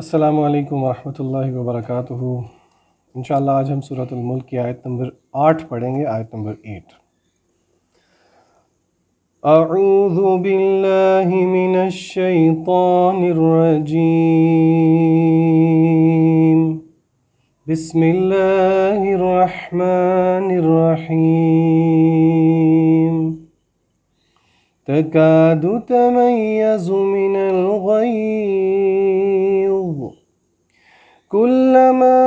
अस्सलाम वालेकुम वरहमतुल्लाहि व बरकातुह آج ہم हम सूरत کی آیت نمبر 8 پڑھیں گے آیت نمبر 8 أعوذ بالله من الشيطان الرجيم بسم الله الرحمن الرحيم تكاد تميز من الغيظ كلما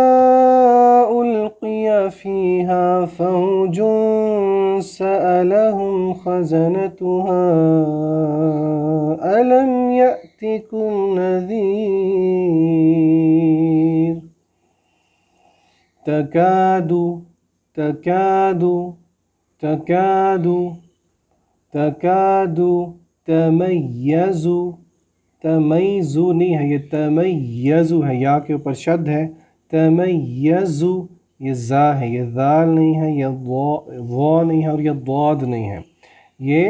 ألقي فيها فوج سألهم خزنتها ألم يأتكم نذير تكاد تكاد تكاد تكاد تميز तमई ज़ू नहीं है ये यजू है या के ऊपर शद है यज़ू ये ज़ा है ये जाल नहीं है यह वो नहीं है और यह दौद नहीं है ये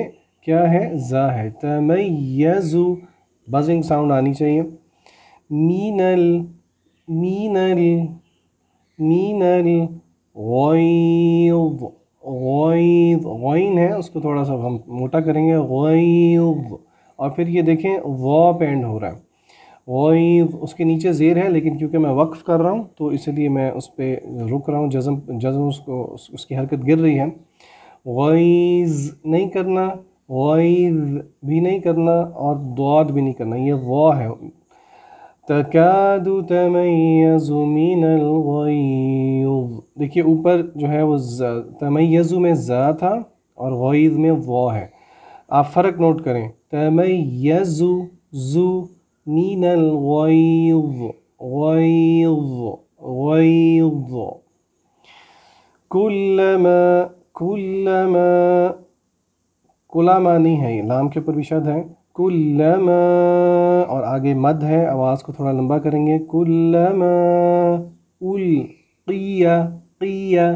क्या है ज़ा है यजू बजिंग साउंड आनी चाहिए मीनल मीनल मीनल गौद गौन है उसको थोड़ा सा हम मोटा करेंगे गोई और फिर ये देखें वॉ एंड हो रहा है वही उसके नीचे ज़ेर है लेकिन क्योंकि मैं वक्फ़ कर रहा हूँ तो इसलिए मैं उस पर रुक रहा हूँ जज़म जज़म उसको उस, उसकी हरकत गिर रही है वॉइज़ नहीं करना वॉइज भी नहीं करना और दुआत भी नहीं करना ये वॉ है देखिए ऊपर जो है वो तमैज़ु में ज़ा था और गैज़ में वॉ है आप फ़र्क नोट करें तो यजु जु मीनल गैज़ कुलामा नहीं है ये लाम के ऊपर भी शद है कुल्लम और आगे मद है आवाज़ को थोड़ा लंबा करेंगे कुल्लम उल क़िया क़िया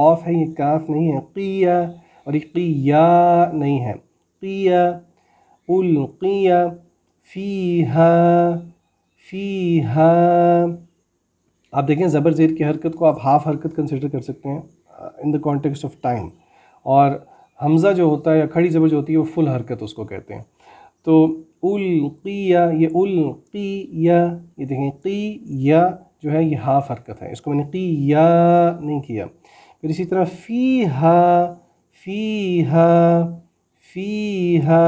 ऑफ है ये काफ नहीं है क़िया और ये क़िया नहीं है ألقي ألقي فيها فيها आप देखें ज़बर ज़ेर की हरकत को आप हाफ हरकत कंसिडर कर सकते हैं in the context of time और हमज़ा जो होता है या खड़ी ज़बर जो होती है वो फुल हरकत उसको कहते हैं तो उल्किया ये उल्किया ये देखें की या जो है ये हाफ हरकत है इसको मैंने की या नहीं किया फिर इसी तरह फ़ी हा फ़ी हा فيها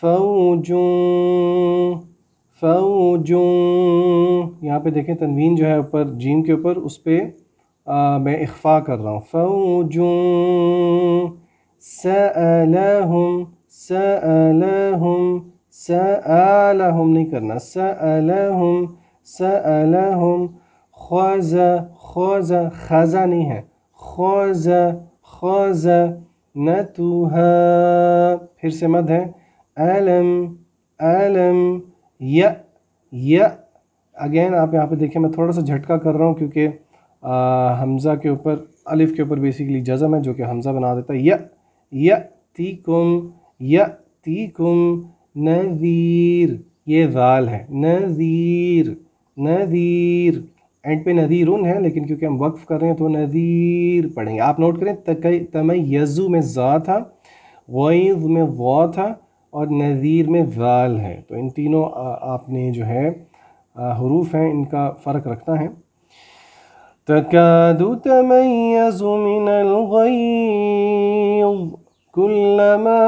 फौज फौज यहाँ पे देखें तनवीन जो है ऊपर जीम के ऊपर उस पर मैं इख्फा कर रहा हूँ फौज सलहम सलहम सम नहीं करना सलहम सलहम खज खज खजा नहीं है खज खज न तुहा फिर से मध है अलम अलम य य अगेन आप यहाँ पे देखिए मैं थोड़ा सा झटका कर रहा हूँ क्योंकि हमज़ा के ऊपर अलिफ के ऊपर बेसिकली जज़म है जो कि हमज़ा बना देता है य य ती कुम य ती कुम नज़ीर ये ज़ाल है नज़ीर नज़ीर एंड पे नज़ीर उन है लेकिन क्योंकि हम वक्फ़ कर रहे हैं तो नज़ीर पढ़ेंगे आप नोट करें तम यजू में ज़ा था गईज़ में वा था और नज़ीर में ज़ाल है तो इन तीनों आपने जो है हरूफ हैं इनका फ़र्क रखना है तकादु तमय्यज़ मिनल गईज़ कुल्लमा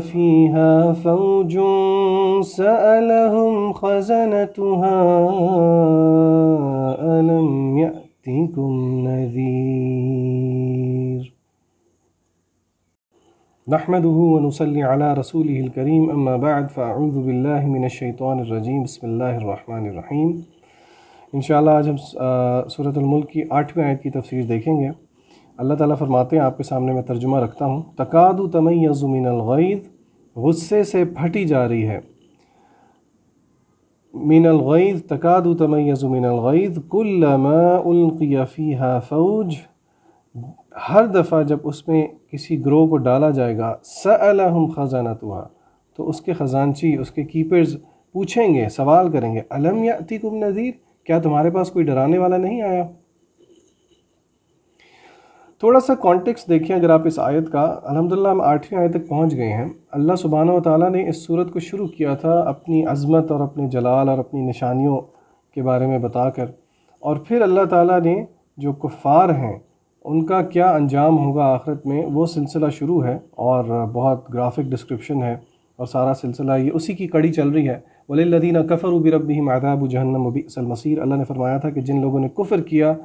فيها فوج سألهم خزنتها ألم يأتكم نذير نحمده ونصلي على رسوله الكريم أما بعد فأعوذ بالله من الشيطان الرجيم بسم الله الرحمن الرحيم سورة الملك کی सूरत मुल्क کی आठवीं دیکھیں گے اللہ تعالیٰ فرماتے ہیں آپ کے سامنے میں ترجمہ رکھتا ہوں تقاد तकादु من अलगैद गुस्से से फटी जा रही है मिनल गईद तकाद तमैज़ मिनल गईद कुल्लमा फ़ौज हर दफ़ा जब उसमें किसी ग्रोह को डाला जाएगा खजाना ख़जानतुहा तो उसके ख़जानची उसके कीपर्स पूछेंगे सवाल करेंगे अलम या अतिकुम नज़ीर क्या तुम्हारे पास कोई डराने वाला नहीं आया थोड़ा सा कॉन्टेक्स्ट देखें अगर आप इस आयत का अलहमदिल्ला हम आठवीं आयत तक पहुंच गए हैं अल्लाह सुबहाना ताली ने इस सूरत को शुरू किया था अपनी अज़मत और अपने जलाल और अपनी निशानियों के बारे में बताकर और फिर अल्लाह ताला ने जो कुफ़ार हैं उनका क्या अंजाम होगा आखिरत में वो सिलसिला शुरू है और बहुत ग्राफिक डिस्क्रिप्शन है और सारा सिलसिला ये उसी की कड़ी चल रही है वलीदीन कफ़र उबी रबी आदाब जहन्नम वबी असल मसीर अल्लाह ने फरमाया था कि जिन लोगों ने कुफ़र किया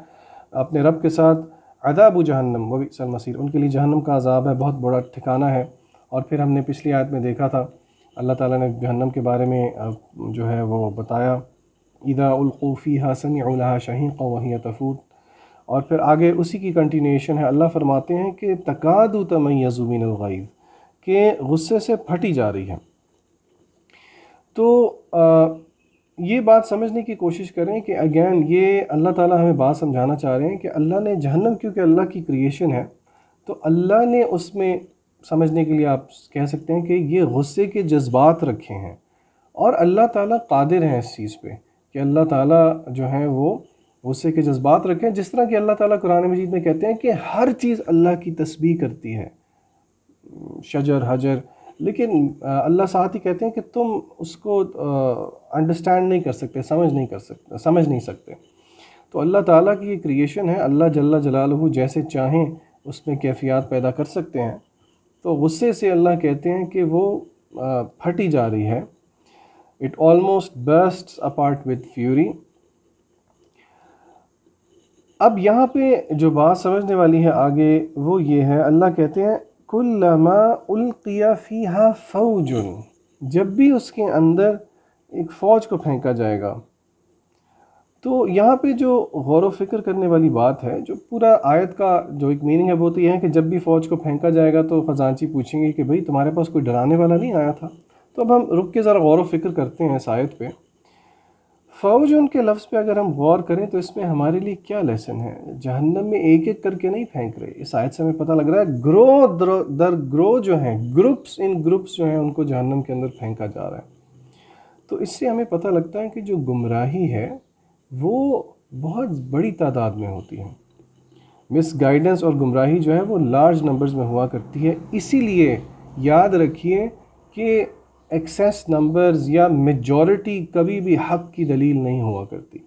अपने रब के साथ अदाब जहन्नम वबीसल मसीर उनके लिए जहन्नम का अजाब है बहुत बड़ा ठिकाना है और फिर हमने पिछली आयत में देखा था अल्लाह ताला ने जहन्नम के बारे में जो है वो बताया इदा उलकूफ़ी हसन उलहा शहीन वही तफूत और फिर आगे उसी की कंटिन्यूशन है अल्लाह फरमाते हैं कि तकादु तमैज़ुमिन अलगैब के गुस्से से फटी जा रही है तो आ, ये बात समझने की कोशिश करें कि अगेन ये अल्लाह ताला हमें बात समझाना चाह रहे हैं कि अल्लाह ने जहन्नम क्योंकि अल्लाह की क्रिएशन है तो अल्लाह ने उसमें समझने के लिए आप कह सकते हैं कि ये गुस्से के जज्बात रखे हैं और अल्लाह ताला कादिर हैं इस चीज़ पे कि अल्लाह ताला जो है वो गुस्से के जज्बात रखें जिस तरह कि अल्लाह ताला कुरान मजीद में कहते हैं कि हर चीज़ अल्लाह की तस्बी करती है शजर हजर लेकिन अल्लाह साथ ही कहते हैं कि तुम उसको अंडरस्टैंड नहीं कर सकते समझ नहीं कर सकते समझ नहीं सकते तो अल्लाह ताला की ये क्रिएशन है अल्लाह जल्ला जलालहू जैसे चाहें उसमें कैफियत पैदा कर सकते हैं तो गुस्से से अल्लाह कहते हैं कि वो फटी जा रही है it almost burst apart with fury अब यहाँ पे जो बात समझने वाली है आगे वो ये है अल्लाह कहते हैं कुल्लमा उल्किया फ़ीहा फ़ौजुन जब भी उसके अंदर एक फ़ौज को फेंका जाएगा तो यहाँ पे जो गौर व फिक्र करने वाली बात है जो पूरा आयत का जो एक मीनिंग है वो तो यह है कि जब भी फ़ौज को फेंका जाएगा तो ख़जानची पूछेंगे कि भाई तुम्हारे पास कोई डराने वाला नहीं आया था तो अब हम रुक के ज़रा गौर व फिक्र करते हैं इस आयत पर फ़ौज उनके लफ्ज़ पे अगर हम गौर करें तो इसमें हमारे लिए क्या लेसन है जहन्नम में एक एक करके नहीं फेंक रहे इस आयत से हमें पता लग रहा है ग्रो दर ग्रो जो हैं ग्रुप्स इन ग्रुप्स जो हैं उनको जहन्नम के अंदर फेंका जा रहा है तो इससे हमें पता लगता है कि जो गुमराही है वो बहुत बड़ी तादाद में होती है मिस गाइडेंस और गुमराही जो है वो लार्ज नंबर्स में हुआ करती है इसीलिए याद रखिए कि एक्सेस नंबर्स या मेजॉरिटी कभी भी हक की दलील नहीं हुआ करती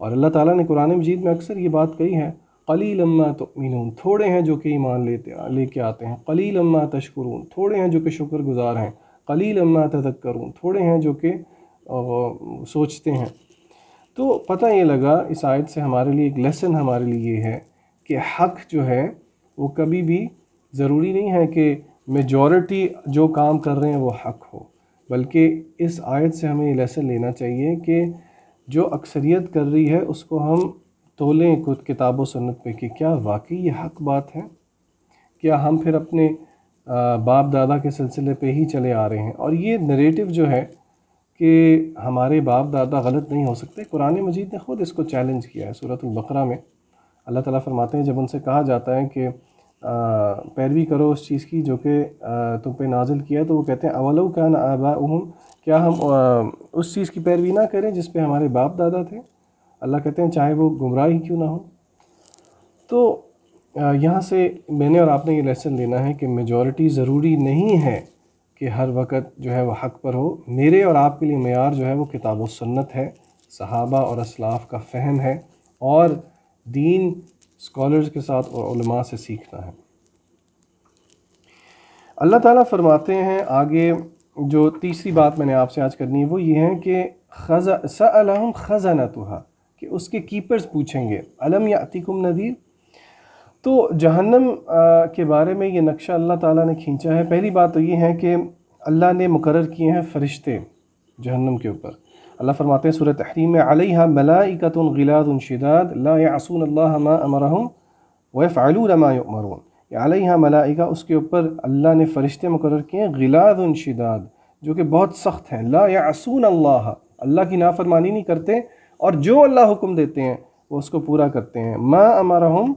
और अल्लाह ताला ने कुरान मजीद में अक्सर ये बात कही है कली लम्मा तो मीनून थोड़े हैं जो कि ईमान लेते लेके आते हैं कली लम्मा तशकरून थोड़े हैं जो कि शुक्रगुजार हैं कली लम्मा तजक्रून थोड़े हैं जो कि सोचते हैं तो पता ये लगा इस आयत से हमारे लिए एक लेसन हमारे लिए ये है कि हक जो है वो कभी भी ज़रूरी नहीं है कि मेजॉरिटी जो काम कर रहे हैं वो हक हो बल्कि इस आयत से हमें ये लेसन लेना चाहिए कि जो अक्सरियत कर रही है उसको हम तोलें खुद किताब सन्नत पे कि क्या वाकई ये हक बात है क्या हम फिर अपने बाप दादा के सिलसिले पे ही चले आ रहे हैं और ये नरेटिव जो है कि हमारे बाप दादा गलत नहीं हो सकते कुरान मजीद ने ख़ुद इसको चैलेंज किया है सूरत बकरा में अल्लाह ताला फरमाते हैं जब उनसे कहा जाता है कि पैरवी करो उस चीज़ की जो कि तुम पे नाजिल किया तो वो कहते हैं अवलो का ना आबा क्या हम उस चीज़ की पैरवी ना करें जिस पे हमारे बाप दादा थे अल्लाह कहते हैं चाहे वो गुमराह ही क्यों ना हो तो यहाँ से मैंने और आपने ये लेसन लेना है कि मेजॉरिटी ज़रूरी नहीं है कि हर वक्त जो है वह हक पर हो मेरे और आपके लिए मैार जो है वो किताब सन्नत है सहाबा और असलाफ का फ़हम है और दीन स्कॉलर्स के साथ और से सीखना है अल्लाह ताला फरमाते हैं आगे जो तीसरी बात मैंने आपसे आज करनी है वो ये है कि खजा खजा न तो कि उसके कीपर्स पूछेंगे अलम या अतिकुम नदीर तो जहन्नम के बारे में ये नक्शा अल्लाह ताला ने खींचा है पहली बात तो ये है कि अल्लाह ने मुकर किए हैं फ़रिश्ते जहन्नम के ऊपर अल्लाह फरमाते हैं सूरत तहरीम अलैहा मलाइकत गिलाद शिदाद ला यासून अल्लाह मा अमरहम व फ़ालून मरून अलैहा मलाइका उसके ऊपर अल्लाह ने फ़रिश्ते मुकर किए हैं गिलाद शिदाद जो कि बहुत सख्त हैं ला यासून अल्लाह अल्लाह की नाफरमानी नहीं करते और जो अल्लाह हुक्म देते हैं वो उसको पूरा करते हैं मा अमरहम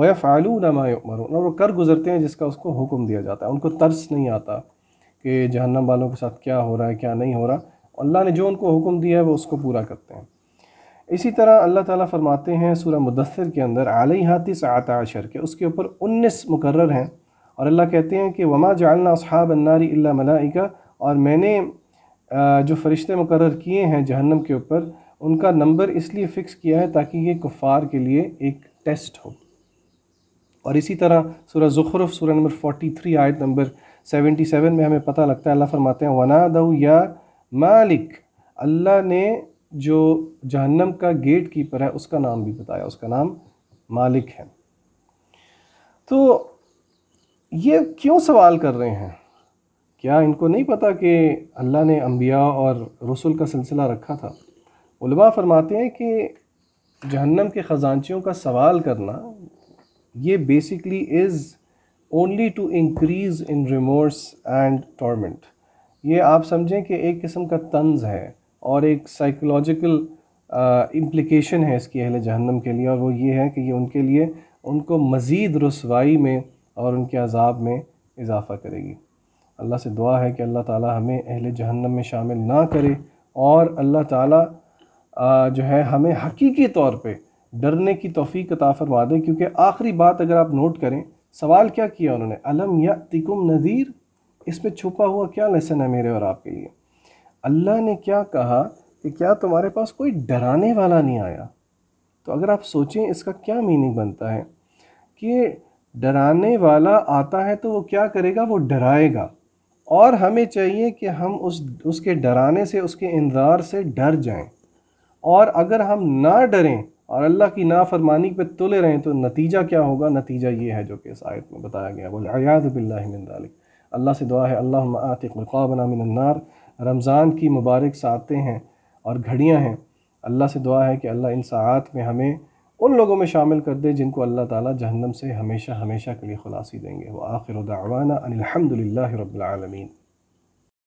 व फ़ालून मरून और वो कर गुज़रते हैं जिसका उसको हुक्म दिया जाता है उनको तर्स नहीं आता कि जहन्नम वालों के साथ क्या हो रहा है क्या नहीं हो रहा अल्लाह ने जो उनको हुक्म दिया है वो उसको पूरा करते हैं इसी तरह अल्लाह ताला फरमाते हैं सूरह मुदसर के अंदर आलही हाथी सआत आशर के उसके ऊपर उन्नीस मुकर हैं और अल्लाह कहते हैं कि वमा जालना असहाब अन्नारी इल्ला मलाइका और मैंने जो फ़रिश्ते मुकर किए हैं जहन्नम के ऊपर उनका नंबर इसलिए फ़िक्स किया है ताकि ये कुफ़ार के लिए एक टेस्ट हो और इसी तरह सूरह ज़ुखरफ सूरह नंबर 43 आयत नंबर 77 में हमें पता लगता है अल्लाह फरमाते हैं वना दऊ या मालिक अल्लाह ने जो जहन्नम का गेट कीपर है उसका नाम भी बताया उसका नाम मालिक है तो ये क्यों सवाल कर रहे हैं क्या इनको नहीं पता कि अल्लाह ने अम्बिया और रसुल का सिलसिला रखा था उलमा फरमाते हैं कि जहन्नम के ख़जानचियों का सवाल करना ये basically is only to increase in remorse and torment ये आप समझें कि एक किस्म का तंज है और एक साइकोलॉजिकल इम्प्लिकेशन है इसकी अहल जहन्नम के लिए और वो ये है कि ये उनके लिए उनको मज़ीद रसवाई में और उनके अजाब में इजाफ़ा करेगी अल्लाह से दुआ है कि अल्लाह ताला हमें अहल जहन्नम में शामिल ना करे और अल्लाह ताला जो है हमें हकीकी तौर पे डरने की तोफ़ी अता फरमा दे क्योंकि आखिरी बात अगर आप नोट करें सवाल क्या किया उन्होंने अलम या तिकुम नज़ीर इसमें छुपा हुआ क्या लेसन है मेरे और आपके लिए अल्लाह ने क्या कहा कि क्या तुम्हारे पास कोई डराने वाला नहीं आया तो अगर आप सोचें इसका क्या मीनिंग बनता है कि डराने वाला आता है तो वो क्या करेगा वो डराएगा और हमें चाहिए कि हम उस उसके डराने से उसके इंतज़ार से डर जाएं और अगर हम ना डरें और अल्लाह की नाफरमानी पे तुले रहें तो नतीजा क्या होगा नतीजा ये है जो कि इस आयत में बताया गया बोले अयाद बिल्ला मिनदालिक अल्लाह से दुआ है अल्लाह आतिक़ाबना मिनन्नार रमज़ान की मुबारक सातें हैं और घड़ियाँ हैं अल्लाह से दुआ है कि अल्लाह इन सात में हमें उन लोगों में शामिल कर दे जिनको अल्लाह ताला जहन्नम से हमेशा हमेशा के लिए खुलासी देंगे वो आखिर दावाना अनिलहमदिल्ला